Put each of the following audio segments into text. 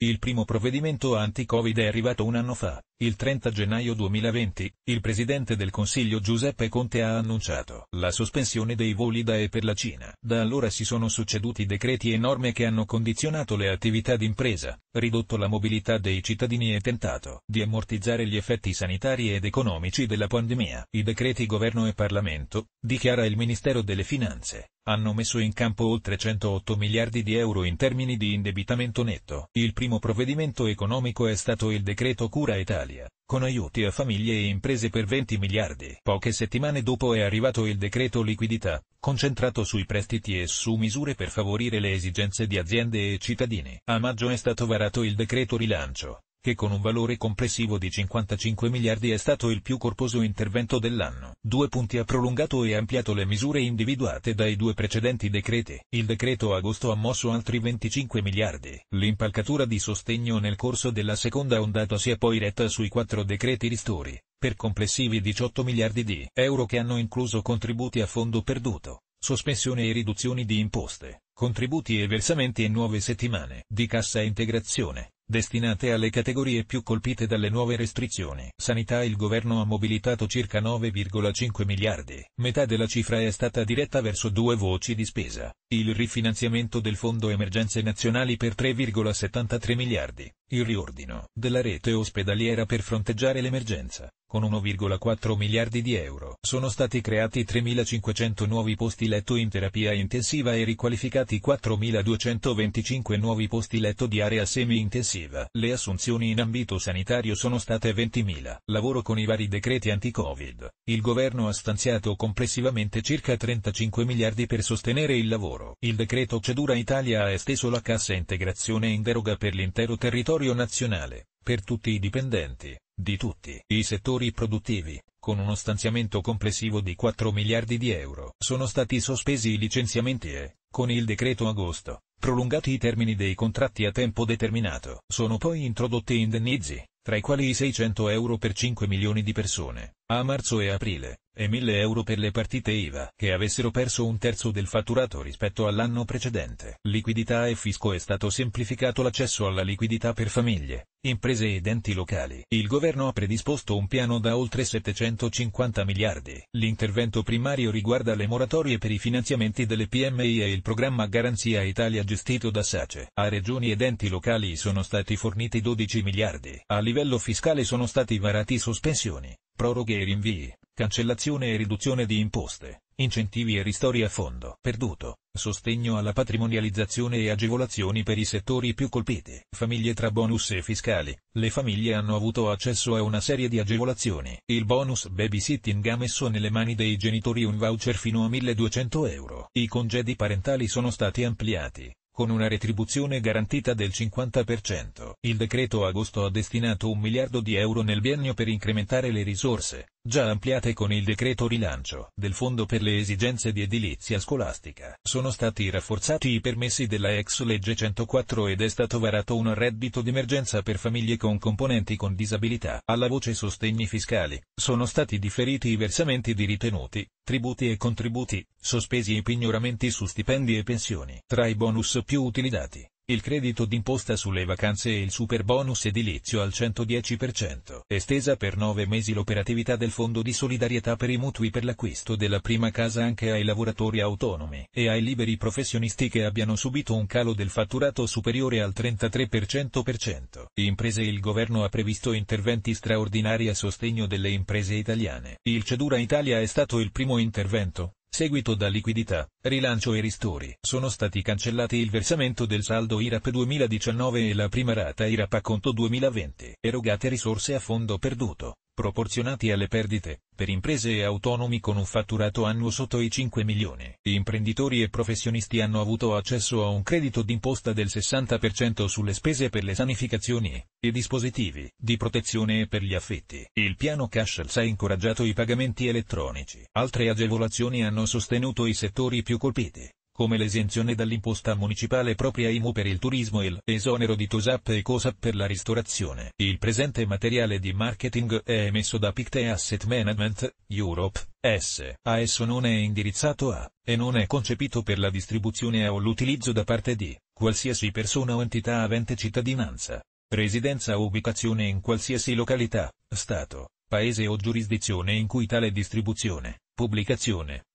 Il primo provvedimento anti-Covid è arrivato un anno fa, il 30 gennaio 2020, il presidente del Consiglio Giuseppe Conte ha annunciato la sospensione dei voli da e per la Cina. Da allora si sono succeduti decreti e norme che hanno condizionato le attività d'impresa, ridotto la mobilità dei cittadini e tentato di ammortizzare gli effetti sanitari ed economici della pandemia. I decreti governo e Parlamento, dichiara il Ministero delle Finanze, hanno messo in campo oltre 108 miliardi di euro in termini di indebitamento netto. Il primo provvedimento economico è stato il decreto Cura Italia, con aiuti a famiglie e imprese per 20 miliardi. Poche settimane dopo è arrivato il decreto liquidità, concentrato sui prestiti e su misure per favorire le esigenze di aziende e cittadini. A maggio è stato varato il decreto rilancio, che con un valore complessivo di 55 miliardi è stato il più corposo intervento dell'anno. Due punti ha prolungato e ampliato le misure individuate dai due precedenti decreti. Il decreto agosto ha mosso altri 25 miliardi. L'impalcatura di sostegno nel corso della seconda ondata si è poi retta sui quattro decreti ristori, per complessivi 18 miliardi di euro che hanno incluso contributi a fondo perduto, sospensione e riduzioni di imposte, contributi e versamenti e nuove settimane di cassa integrazione destinate alle categorie più colpite dalle nuove restrizioni. Sanità Il governo ha mobilitato circa 9,5 miliardi, metà della cifra è stata diretta verso due voci di spesa, il rifinanziamento del Fondo Emergenze Nazionali per 3,73 miliardi, il riordino della rete ospedaliera per fronteggiare l'emergenza, con 1,4 miliardi di euro. Sono stati creati 3.500 nuovi posti letto in terapia intensiva e riqualificati 4.225 nuovi posti letto di area semi-intensiva. Le assunzioni in ambito sanitario sono state 20.000. Lavoro con i vari decreti anti-Covid. Il governo ha stanziato complessivamente circa 35 miliardi per sostenere il lavoro. Il decreto Cedura Italia ha esteso la cassa integrazione in deroga per l'intero territorio territorio nazionale, per tutti i dipendenti, di tutti i settori produttivi, con uno stanziamento complessivo di 4 miliardi di euro. Sono stati sospesi i licenziamenti e, con il decreto agosto, prolungati i termini dei contratti a tempo determinato. Sono poi introdotti indennizi, tra i quali i 600 euro per 5 milioni di persone, a marzo e aprile, e 1.000 euro per le partite IVA che avessero perso un terzo del fatturato rispetto all'anno precedente. Liquidità e fisco è stato semplificato l'accesso alla liquidità per famiglie, imprese ed enti locali. Il governo ha predisposto un piano da oltre 750 miliardi. L'intervento primario riguarda le moratorie per i finanziamenti delle PMI e il programma Garanzia Italia gestito da SACE. A regioni ed enti locali sono stati forniti 12 miliardi. A livello fiscale sono stati varati sospensioni, proroghe e rinvii cancellazione e riduzione di imposte, incentivi e ristori a fondo perduto, sostegno alla patrimonializzazione e agevolazioni per i settori più colpiti. Famiglie tra bonus e fiscali, le famiglie hanno avuto accesso a una serie di agevolazioni. Il bonus babysitting ha messo nelle mani dei genitori un voucher fino a 1200 euro. I congedi parentali sono stati ampliati con una retribuzione garantita del 50%. Il decreto agosto ha destinato un miliardo di euro nel biennio per incrementare le risorse, già ampliate con il decreto rilancio del Fondo per le esigenze di edilizia scolastica. Sono stati rafforzati i permessi della ex legge 104 ed è stato varato un reddito d'emergenza per famiglie con componenti con disabilità. Alla voce sostegni fiscali, sono stati differiti i versamenti di ritenuti, tributi e contributi, sospesi i pignoramenti su stipendi e pensioni. Tra i bonus più utilizzati, il credito d'imposta sulle vacanze e il super bonus edilizio al 110%. Estesa per nove mesi l'operatività del Fondo di solidarietà per i mutui per l'acquisto della prima casa anche ai lavoratori autonomi e ai liberi professionisti che abbiano subito un calo del fatturato superiore al 33%. Imprese Il governo ha previsto interventi straordinari a sostegno delle imprese italiane. Il Cedura Italia è stato il primo intervento, Seguito da liquidità, rilancio e ristori. Sono stati cancellati il versamento del saldo IRAP 2019 e la prima rata IRAP a conto 2020. Erogate risorse a fondo perduto proporzionati alle perdite, per imprese e autonomi con un fatturato annuo sotto i 5 milioni. Imprenditori e professionisti hanno avuto accesso a un credito d'imposta del 60% sulle spese per le sanificazioni, e dispositivi, di protezione e per gli affitti. Il piano cashless ha incoraggiato i pagamenti elettronici. Altre agevolazioni hanno sostenuto i settori più colpiti come l'esenzione dall'imposta municipale propria IMU per il turismo e l'esonero di TOSAP e COSAP per la ristorazione. Il presente materiale di marketing è emesso da Picte Asset Management, Europe, S. A esso non è indirizzato a, e non è concepito per la distribuzione o l'utilizzo da parte di, qualsiasi persona o entità avente cittadinanza, residenza o ubicazione in qualsiasi località, Stato, Paese o giurisdizione in cui tale distribuzione, pubblicazione,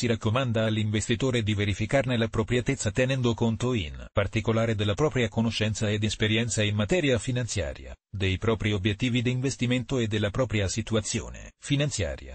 si raccomanda all'investitore di verificarne l'appropriatezza tenendo conto in particolare della propria conoscenza ed esperienza in materia finanziaria, dei propri obiettivi di investimento e della propria situazione finanziaria